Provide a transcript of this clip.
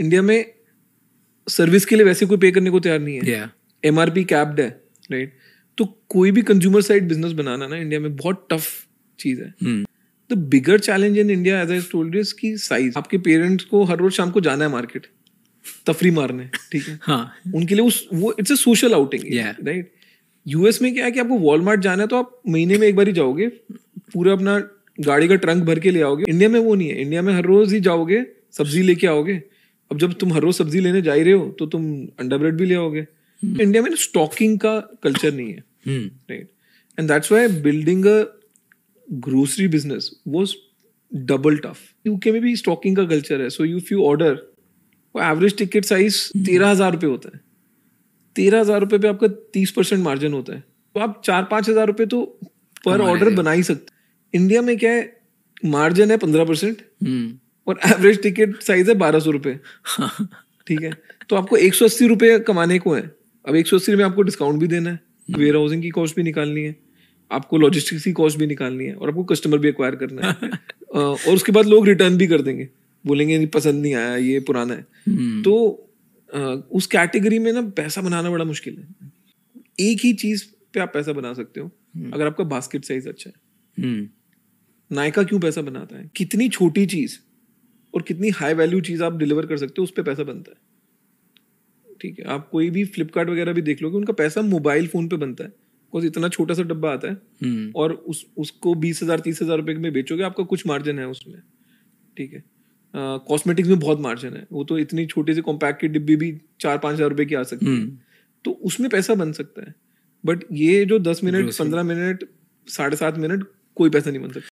India में service के लिए वैसे कोई पे करने को तैयार नहीं है एम आर पी कैप्ड है राइट तो कोई भी कंज्यूमर साइड बिजनेस बनाना ना इंडिया में बहुत टफ चीज है the bigger challenge in India as I told you की साइज आपके पेरेंट्स को हर रोज शाम को जाना है मार्केट तफरी मारने ठीक है हाँ उनके लिए उस वो it's a social outing right US में क्या है कि आपको वॉलमार्ट जाना है तो आप महीने में एक बार ही जाओगे पूरा अपना गाड़ी का ट्रंक भर के ले आओगे इंडिया में वो नहीं है इंडिया में हर रोज ही जाओगे सब्जी लेके आओगे अब जब तुम हर रोज सब्जी लेने जा रहे हो तो तुम अंडा ब्रेड भी ले आओगे हम्म। इंडिया में स्टॉकिंग का कल्चर नहीं है right and that's why building a grocery business वो डबल टफ यूके में भी स्टॉकिंग का कल्चर है so you few order average ticket size तेरह हजार रुपये होता है तेरह हजार रुपये पे आपका तीस परसेंट मार्जिन होता है तो आप चार पाँच हजार रुपये तो पर ऑर्डर बना ही सकते इंडिया में क्या है मार्जिन है पंद्रह परसेंट हम्म। और एवरेज टिकट साइज है बारह सौ रुपये ठीक है तो आपको एक सौ अस्सी रुपये कमाने को है अब एक सौ अस्सी में आपको डिस्काउंट भी देना है वेयर हाउसिंग की कॉस्ट भी निकालनी है आपको लॉजिस्टिक्स की कॉस्ट भी निकालनी है और आपको कस्टमर भी एक्वायर करना है और उसके बाद लोग रिटर्न भी कर देंगे बोलेंगे नहीं पसंद नहीं आया ये पुराना है हम्म। तो उस कैटेगरी में ना पैसा बनाना बड़ा मुश्किल है एक ही चीज पे आप पैसा बना सकते हो हम्म। अगर आपका बास्केट साइज अच्छा है हम्म। नायका क्यों पैसा बनाता है कितनी छोटी चीज और कितनी हाई वैल्यू चीज़ आप डिलीवर कर सकते हो उस पर पैसा बनता है ठीक है आप कोई भी फ्लिपकार्ट वगैरह भी देख लोगे उनका पैसा मोबाइल फ़ोन पे बनता है बिकॉज इतना छोटा सा डब्बा आता है हम्म। और उस उसको बीस हज़ार तीस हज़ार रुपये में बेचोगे आपका कुछ मार्जिन है उसमें ठीक है कॉस्मेटिक्स में बहुत मार्जिन है वो तो इतनी छोटी सी कॉम्पैक्ट की डिब्बी भी चार पाँच हज़ार रुपये की आ सकती है हम्म। तो उसमें पैसा बन सकता है बट ये जो दस मिनट पंद्रह मिनट साढ़े सात मिनट कोई पैसा नहीं बन सकता